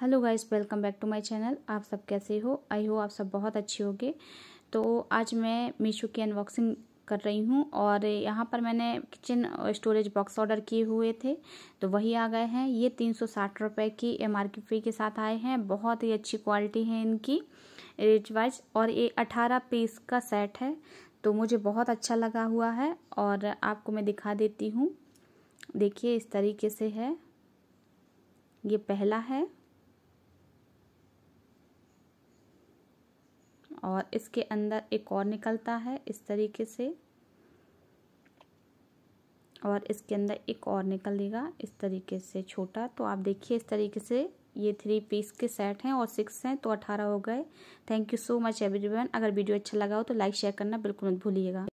hello guys welcome back to my channel आप सब कैसे हो आई हो आप सब बहुत अच्छी होगे तो आज मैं मीशो की अनबॉक्सिंग कर रही हूँ और यहाँ पर मैंने किचन स्टोरेज बॉक्स ऑर्डर किए हुए थे तो वही आ गए हैं ये तीन सौ साठ रुपये की एम आर पी के साथ आए हैं बहुत ही अच्छी क्वालिटी है इनकी रेट वाइज और ये अठारह पीस का सेट है तो मुझे बहुत अच्छा लगा हुआ है और आपको मैं दिखा देती हूँ देखिए इस तरीके से है ये पहला है और इसके अंदर एक और निकलता है इस तरीके से और इसके अंदर एक और निकलेगा इस तरीके से छोटा तो आप देखिए इस तरीके से ये थ्री पीस के सेट हैं और सिक्स हैं तो अठारह हो गए thank you so much everyone अगर वीडियो अच्छा लगा हो तो लाइक शेयर करना बिल्कुल मत भूलिएगा